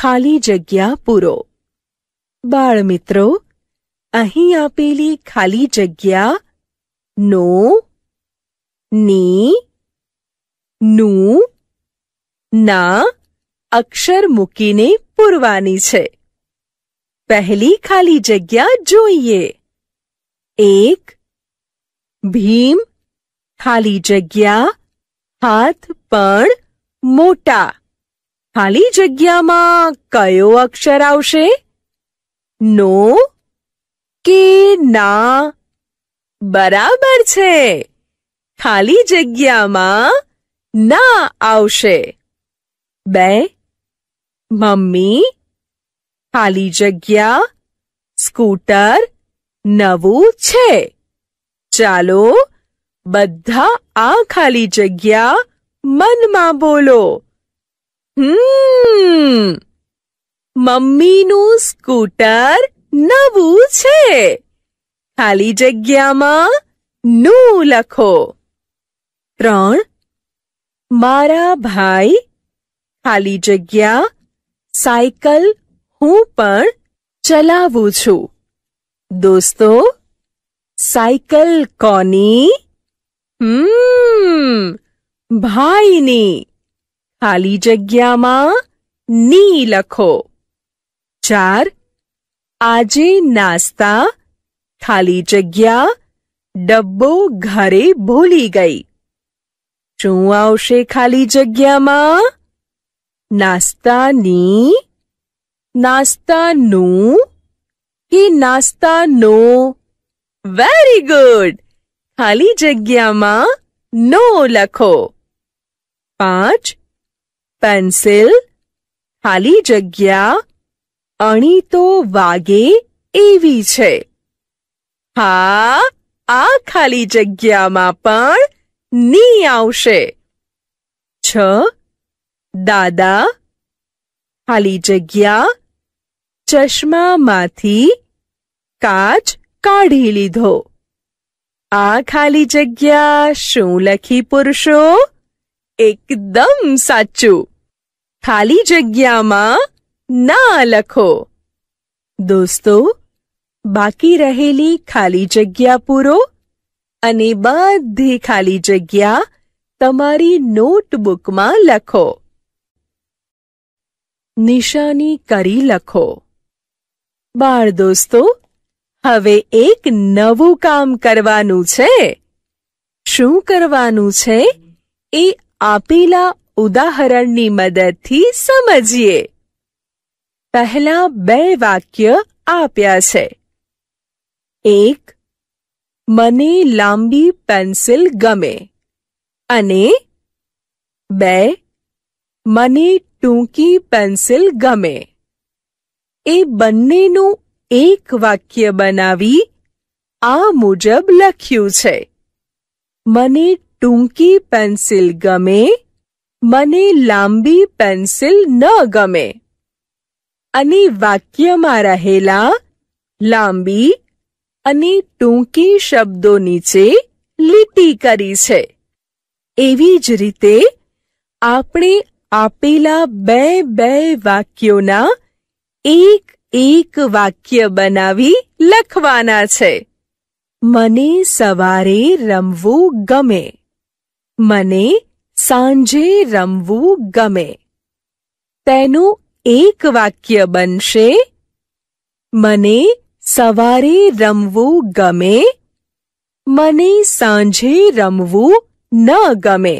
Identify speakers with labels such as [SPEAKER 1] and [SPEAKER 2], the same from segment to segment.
[SPEAKER 1] ખાલી જગ્યા પૂરો બાળમિત્રો અહીં આપેલી ખાલી જગ્યા નો ની નું ના અક્ષર મૂકીને પૂરવાની છે પહેલી ખાલી જગ્યા જોઈએ એક ભીમ ખાલી જગ્યા હાથ પણ મોટા ખાલી જગ્યામાં કયો અક્ષર આવશે નો કે ના બરાબર છે ખાલી જગ્યામાં ના આવશે બે મમ્મી ખાલી જગ્યા સ્કૂટર નવું છે ચાલો બધા આ ખાલી જગ્યા મનમાં બોલો હમ મમ્મીનું સ્કૂટર નવું છે ખાલી જગ્યામાં નું લખો ત્રણ મારા ભાઈ ખાલી જગ્યા સાયકલ હું પણ ચલાવું છું દોસ્તો સાયકલ કોની હમ ભાઈની ખાલી જગ્યામાં ની લખો ચાર આજે નાસ્તા ખાલી જગ્યા ડબ્બો ઘરે ભૂલી ગઈ શું આવશે ખાલી જગ્યામાં નાસ્તાની નાસ્તાનું કે નાસ્તાનો વેરી ગુડ ખાલી જગ્યામાં નો લખો પાંચ પેન્સિલ ખાલી જગ્યા અણી તો વાગે એવી છે હા આ ખાલી જગ્યામાં પણ ની આવશે છ દાદા ખાલી જગ્યા ચશ્મામાંથી કાચ કાઢી લીધો આ ખાલી જગ્યા શું લખી પુરુષો એકદમ સાચું ખાલી જગ્યામાં ના લખો દોસ્તો બાકી રહેલી ખાલી જગ્યા પૂરો અને બધી ખાલી જગ્યા તમારી નોટબુકમાં લખો નિશાની કરી લખો બાળ દોસ્તો હવે એક નવું કામ કરવાનું છે શું કરવાનું છે એ આપેલા ઉદાહરણની મદદથી સમજીએ પહેલા બે વાક્ય આપ્યા છે એક મને લાંબી પેન્સિલ ગમે અને બે મને ટૂંકી પેન્સિલ ગમે એ બંનેનું એક વાક્ય બનાવી આ મુજબ લખ્યું છે મને ટૂંકી પેન્સિલ ગમે મને લાંબી પેન્સિલ ન ગમે અને વાક્યમાં રહેલા લાંબી અને ટૂંકી શબ્દો નીચે લીટી કરી છે એવી જ રીતે આપણે આપેલા બે બે વાક્યોના એક એક વાક્ય બનાવી લખવાના છે મને સવારે રમવું ગમે મને સાંજે રમવું ગમે તેનું એક વાક્ય બનશે મને સવારે રમવું ગમે મને સાંજે રમવું ન ગમે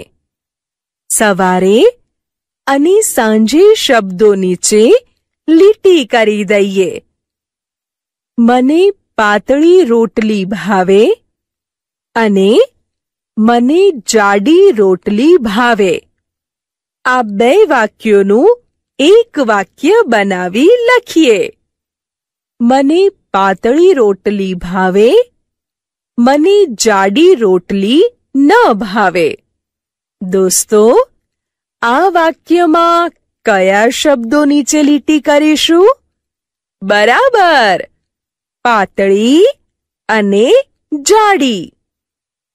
[SPEAKER 1] સવારે અને સાંજે શબ્દો નીચે લીટી કરી દઈએ મને પાતળી રોટલી ભાવે અને મને જાડી રોટલી ભાવે આ બે વાક્યોનું એક વાક્ય બનાવી લખીએ મને પાતળી રોટલી ભાવે મને જાડી રોટલી ન ભાવે દોસ્તો આ વાક્યમાં કયા શબ્દો નીચે લીટી કરીશું બરાબર પાતળી અને જાડી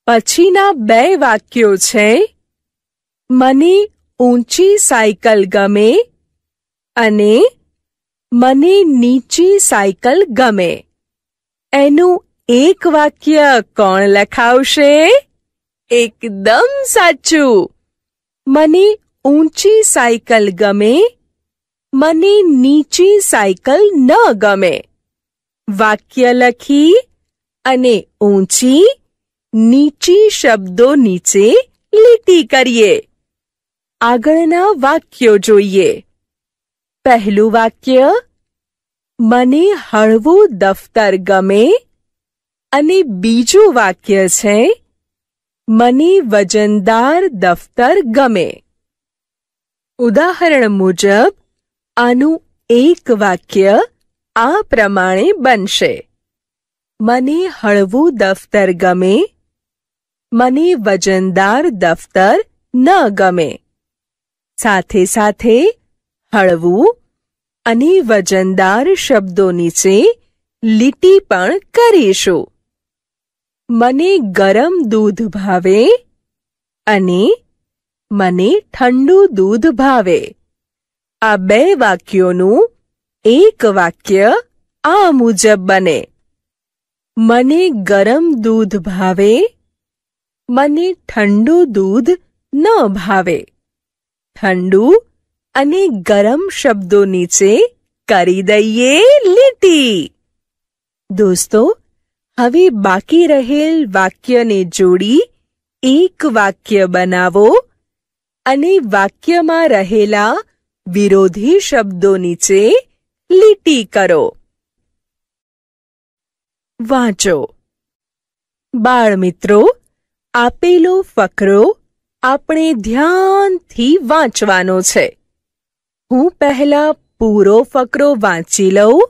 [SPEAKER 1] પછીના બે વાક્યો છે મને ઊંચી સાયકલ ગમે અને મને નીચી સાયકલ ગમે એનું એક વાક્ય કોણ લખાવશે એકદમ સાચું મને ઊંચી સાયકલ ગમે મને નીચી સાયકલ ન ગમે વાક્ય લખી અને ઊંચી નીચી શબ્દો નીચે લીટી કરીએ આગળના વાક્યો જોઈએ પહેલું વાક્ય મને હળવું દફતર ગમે અને બીજું વાક્ય છે મને વજનદાર દફતર ગમે ઉદાહરણ મુજબ આનું એક વાક્ય આ પ્રમાણે બનશે મને હળવું દફતર ગમે મને વજનદાર દફતર ન ગમે સાથે સાથે હળવું અને વજનદાર શબ્દો નીચે લીટી પણ કરીશું મને ગરમ દૂધ ભાવે અને મને ઠંડુ દૂધ ભાવે આ બે વાક્યોનું એક વાક્ય આ મુજબ બને મને ગરમ દૂધ ભાવે મને ઠંડુ દૂધ ન ભાવે ઠંડુ અને ગરમ શબ્દો નીચે કરી દઈએ લીટી દોસ્તો હવે બાકી રહેલ વાક્યને જોડી એક વાક્ય બનાવો અને વાક્યમાં રહેલા વિરોધી શબ્દો નીચે લીટી કરો વાંચો બાળમિત્રો આપેલો ફકરો આપણે ધ્યાનથી વાંચવાનો છે હું પહેલા પૂરો ફકરો વાંચી લઉં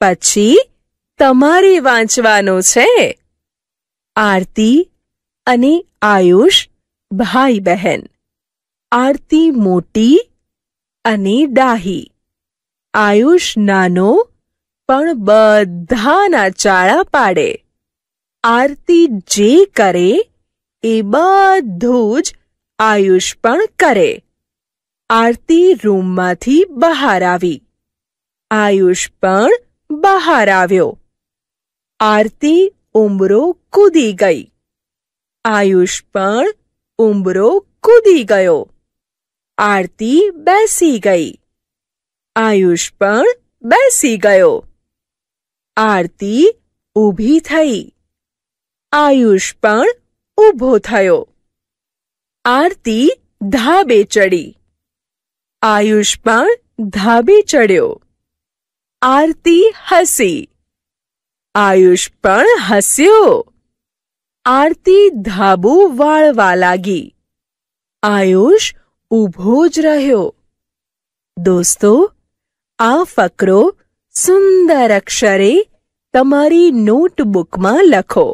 [SPEAKER 1] પછી તમારે વાંચવાનો છે આરતી અને આયુષ ભાઈ બહેન આરતી મોટી અને ડાહી આયુષ નાનો પણ બધાના ચાળા પાડે આરતી જે કરે એ બધું જ આયુષ પણ કરે આરતી રૂમમાંથી બહાર આવી આયુષ પણ બહાર આવ્યો આરતી ઉમરો કૂદી ગઈ આયુષ પણ ઉમરો કૂદી ગયો આરતી બેસી ગઈ આયુષ પણ બેસી ગયો આરતી ઊભી થઈ આયુષ પણ ઊભો થયો આરતી ધાબે ચડી આયુષ પણ ધાબે ચડ્યો આરતી હસી આયુષ પણ હસ્યો આરતી ધાબું વાળવા લાગી આયુષ ઊભો જ રહ્યો દોસ્તો આ ફકરો સુંદર અક્ષરે તમારી નોટબુકમાં લખો